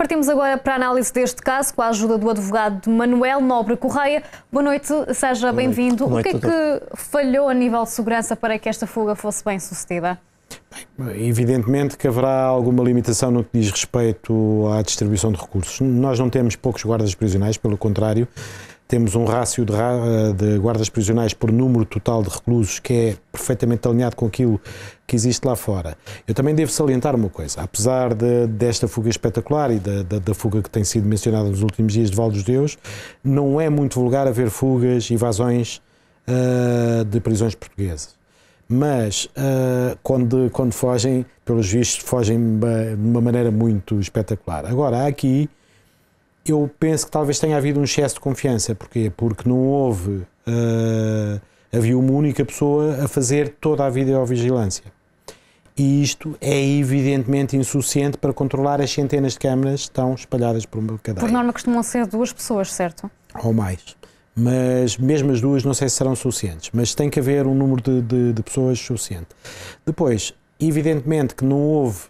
Partimos agora para a análise deste caso com a ajuda do advogado Manuel Nobre Correia. Boa noite, seja bem-vindo. O que é que falhou a nível de segurança para que esta fuga fosse bem sucedida? Bem, evidentemente que haverá alguma limitação no que diz respeito à distribuição de recursos. Nós não temos poucos guardas prisionais, pelo contrário, temos um rácio de, eh, de, guardas prisionais por número total de reclusos que é perfeitamente alinhado com aquilo que existe lá fora. Eu também devo salientar uma coisa: apesar de, desta fuga espetacular e da, da, da, fuga que tem sido mencionada nos últimos dias de Val dos Deus, não é muito vulgar haver fugas, invasões uh, de prisões portuguesas mas uh, quando, quando fogem, pelos vistos, fogem de uma maneira muito espetacular. Agora, há aqui eu penso que talvez tenha havido um excesso de confiança. Porquê? Porque não houve. Uh, havia uma única pessoa a fazer toda a videovigilância. E isto é evidentemente insuficiente para controlar as centenas de câmaras que estão espalhadas por uma cadeia. Por norma costumam ser duas pessoas, certo? Ou mais. Mas mesmo as duas não sei se serão suficientes. Mas tem que haver um número de, de, de pessoas suficiente. Depois, evidentemente que não houve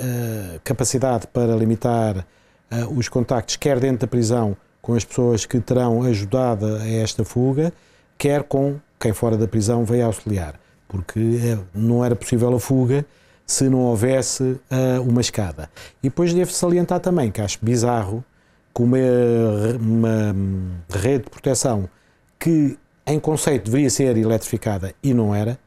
uh, capacidade para limitar uh, os contactos, quer dentro da prisão, com as pessoas que terão ajudado a esta fuga, quer com quem fora da prisão veio auxiliar, porque eh, não era possível a fuga se não houvesse uh, uma escada. E depois devo salientar também que acho bizarro que uma, uma hum, rede de proteção que, em conceito, deveria ser eletrificada e não era,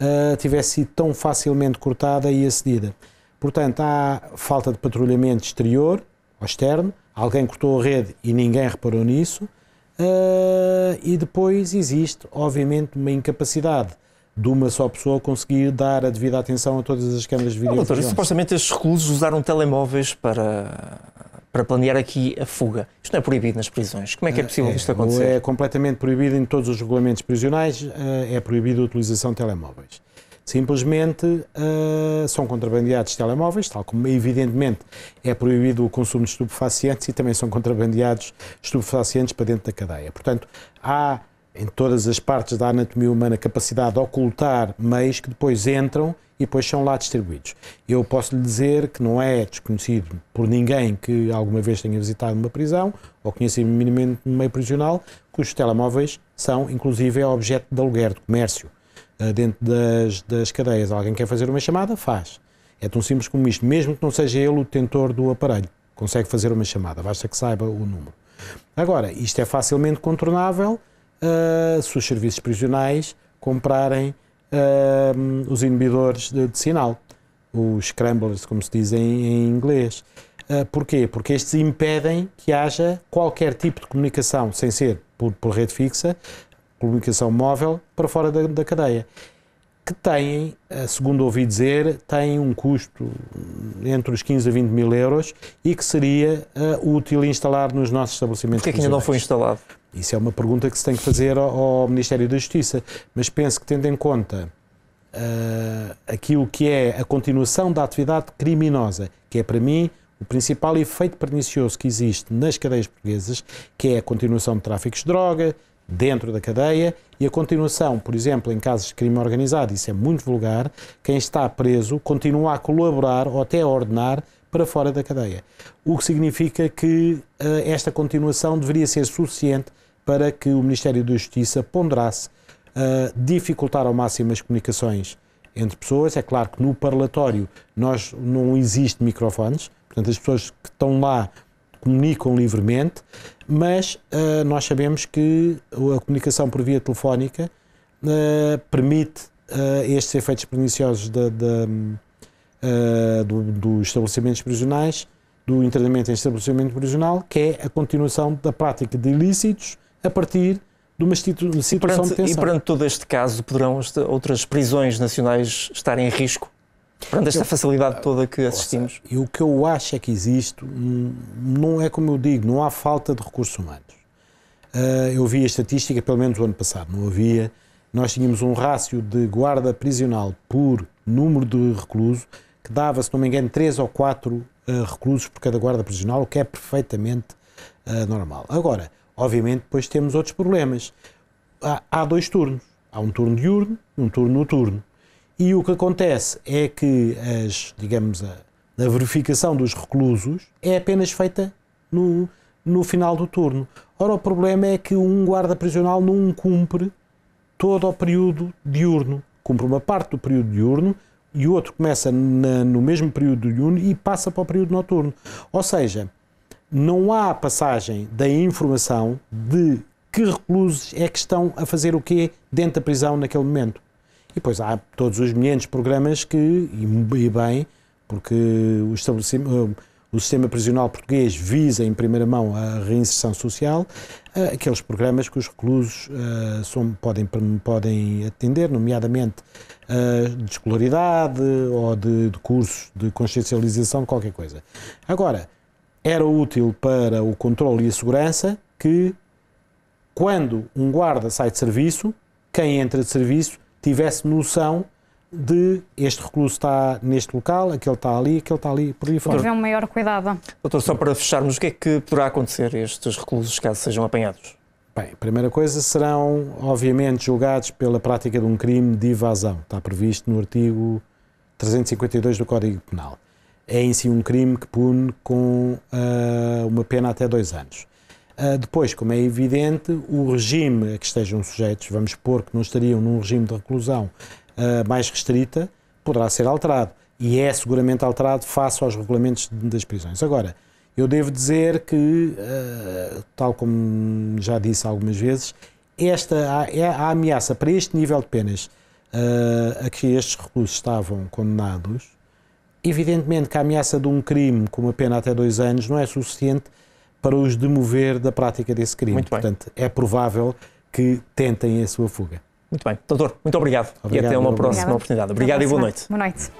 uh, tivesse sido tão facilmente cortada e acedida. Portanto, há falta de patrulhamento exterior, ao externo, alguém cortou a rede e ninguém reparou nisso, uh, e depois existe, obviamente, uma incapacidade de uma só pessoa conseguir dar a devida atenção a todas as câmaras de vídeo. Doutor, supostamente estes reclusos usaram telemóveis para, para planear aqui a fuga. Isto não é proibido nas prisões. Como é que é possível é, isto eh, acontecer? É completamente proibido em todos os regulamentos prisionais, é proibido a utilização de telemóveis. Simplesmente uh, são contrabandeados telemóveis, tal como evidentemente é proibido o consumo de estupefacientes e também são contrabandeados estupefacientes para dentro da cadeia. Portanto, há em todas as partes da anatomia humana capacidade de ocultar meios que depois entram e depois são lá distribuídos. Eu posso lhe dizer que não é desconhecido por ninguém que alguma vez tenha visitado uma prisão ou conhecido minimamente no meio prisional que os telemóveis são, inclusive, objeto de aluguer, de comércio. Eh, dentro das, das cadeias. Alguém quer fazer uma chamada? Faz. É tão simples como isto, mesmo que não seja ele o detentor do aparelho, consegue fazer uma chamada, basta que saiba o número. Agora, isto é facilmente contornável uh, se os serviços prisionais comprarem uh, os inibidores de, de, sinal, os scramblers, como se dizem em inglês. Uh, porquê? Porque estes impedem que haja qualquer tipo de comunicação, sem ser por, por rede fixa, comunicação móvel para fora da, da cadeia, que têm, eh, segundo ouvi dizer, têm um custo entre os 15 a 20 mil euros e que seria uh, útil instalar nos nossos estabelecimentos. Porquê que ainda não foi instalado? Isso é uma pergunta que se tem que fazer ao, ao Ministério da Justiça, mas penso que tendo em conta uh, aquilo que é a continuação da atividade criminosa, que é para mim o principal efeito pernicioso que existe nas cadeias portuguesas, que é a continuação de tráficos de droga, dentro da cadeia e a continuação, por exemplo, em casos de crime organizado, isso é muito vulgar, quem está preso continua a colaborar ou até a ordenar para fora da cadeia. O que significa que uh, esta continuação deveria ser suficiente para que o Ministério da Justiça ponderasse uh, dificultar ao máximo as comunicações entre pessoas. É claro que no parlatório nós não existe microfones, portanto as pessoas que estão lá comunicam livremente, mas uh, nós sabemos que a comunicação por via telefónica uh, permite uh, estes efeitos perniciosos da, da, do, dos estabelecimentos prisionais, do internamento em estabelecimento prisional, que é a continuação da prática de ilícitos a partir de uma situação e perante, de tensão. E perante todo este caso, poderão outras prisões nacionais estar em risco? Pronto, esta eu, facilidade toda que assistimos. e o que eu acho é que existe, não é como eu digo, não há falta de recursos humanos. Ah, eu vi a estatística, pelo menos o ano passado, não havia. Nós tínhamos um rácio de guarda prisional por número de recluso que dava, se não me engano, 3 ou 4 ah, reclusos por cada guarda prisional, o que é perfeitamente ah, normal. Agora, obviamente, depois temos outros problemas. Há, há dois turnos. Há um turno diurno e um turno noturno. E o que acontece é que, as, digamos, a, a verificação dos reclusos é apenas feita no, no final do turno. Ora, o problema é que um guarda prisional não cumpre todo o período diurno. Cumpre uma parte do período diurno e o outro começa na, no mesmo período diurno e passa para o período noturno. Ou seja, não há passagem da informação de que reclusos é que estão a fazer o quê dentro da prisão naquele momento. E depois há todos os milhares de programas que, e bem, porque o, o sistema prisional português visa em primeira mão a reinserção social, eh, aqueles programas que os reclusos uh, são, podem, podem atender, nomeadamente uh, de escolaridade ou de, de cursos de consciencialização, qualquer coisa. Agora, era útil para o controle e a segurança que, quando um guarda sai de serviço, quem entra de serviço tivesse noção de este recluso está neste local, aquele está ali, aquele está ali, por aí fora. Haver um maior cuidado. Doutor, só para fecharmos, o que é que poderá acontecer a estes reclusos caso sejam apanhados? Bem, a primeira coisa serão, obviamente, julgados pela prática de um crime de evasão. Está previsto no artigo 352 do Código Penal. É em si um crime que pune com uh, uma pena até dois anos. Ah, depois, como é evidente, o regime a que estejam sujeitos, vamos supor que não estariam num regime de reclusão uh, mais restrita, poderá ser alterado. E é seguramente alterado face aos regulamentos das prisões. Agora, eu devo dizer que, uh, tal como já disse algumas vezes, esta, a, a é, ameaça para este nível de penas a que estes reclusos estavam condenados, evidentemente que a ameaça de um crime com uma pena até dois anos não é suficiente para os demover da prática desse crime. Muito bem. Portanto, é provável que tentem a sua fuga. Muito bem. Doutor, muito obrigado, obrigado e até uma próxima obrigado. oportunidade. Obrigado e boa noite. Boa noite.